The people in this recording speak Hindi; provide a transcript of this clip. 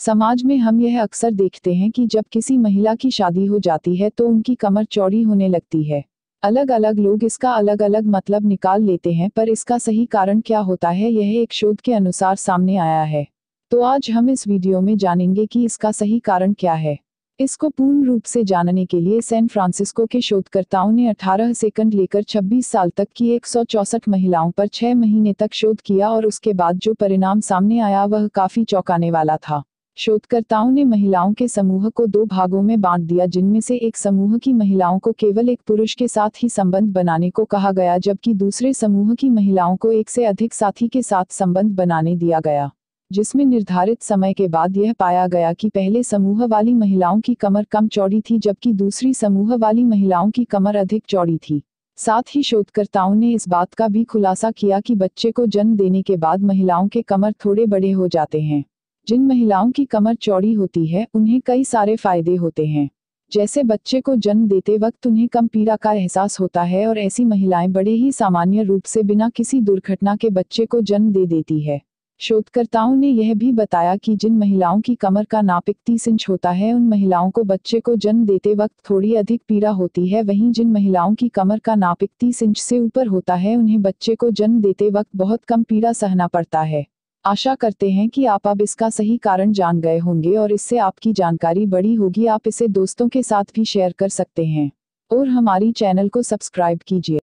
समाज में हम यह अक्सर देखते हैं कि जब किसी महिला की शादी हो जाती है तो उनकी कमर चौड़ी होने लगती है अलग अलग लोग इसका अलग अलग मतलब निकाल लेते हैं पर इसका सही कारण क्या होता है यह एक शोध के अनुसार सामने आया है तो आज हम इस वीडियो में जानेंगे कि इसका सही कारण क्या है इसको पूर्ण रूप से जानने के लिए सैन फ्रांसिस्को के शोधकर्ताओं ने 18 सेकंड लेकर 26 साल तक की एक महिलाओं पर 6 महीने तक शोध किया और उसके बाद जो परिणाम सामने आया वह काफी चौंकाने वाला था शोधकर्ताओं ने महिलाओं के समूह को दो भागों में बांट दिया जिनमें से एक समूह की महिलाओं को केवल एक पुरुष के साथ ही संबंध बनाने को कहा गया जबकि दूसरे समूह की महिलाओं को एक से अधिक साथी के साथ संबंध बनाने दिया गया जिसमें निर्धारित समय के बाद यह पाया गया कि पहले समूह वाली महिलाओं की कमर कम चौड़ी थी जबकि दूसरी समूह वाली महिलाओं की कमर अधिक चौड़ी थी साथ ही शोधकर्ताओं ने इस बात का भी खुलासा किया कि बच्चे को जन्म देने के बाद महिलाओं के कमर थोड़े बड़े हो जाते हैं जिन महिलाओं की कमर चौड़ी होती है उन्हें कई सारे फायदे होते हैं जैसे बच्चे को जन्म देते वक्त उन्हें कम पीड़ा का एहसास होता है और ऐसी महिलाएं बड़े ही सामान्य रूप से बिना किसी दुर्घटना के बच्चे को जन्म दे देती है शोधकर्ताओं ने यह भी बताया कि जिन महिलाओं की कमर का नाप इकतीस इंच होता है उन महिलाओं को बच्चे को जन्म देते वक्त थोड़ी अधिक पीड़ा होती है वहीं जिन महिलाओं की कमर का नाप इकतीस इंच से ऊपर होता है उन्हें बच्चे को जन्म देते वक्त बहुत कम पीड़ा सहना पड़ता है आशा करते हैं कि आप अब इसका सही कारण जान गए होंगे और इससे आपकी जानकारी बड़ी होगी आप इसे दोस्तों के साथ भी शेयर कर सकते हैं और हमारी चैनल को सब्सक्राइब कीजिए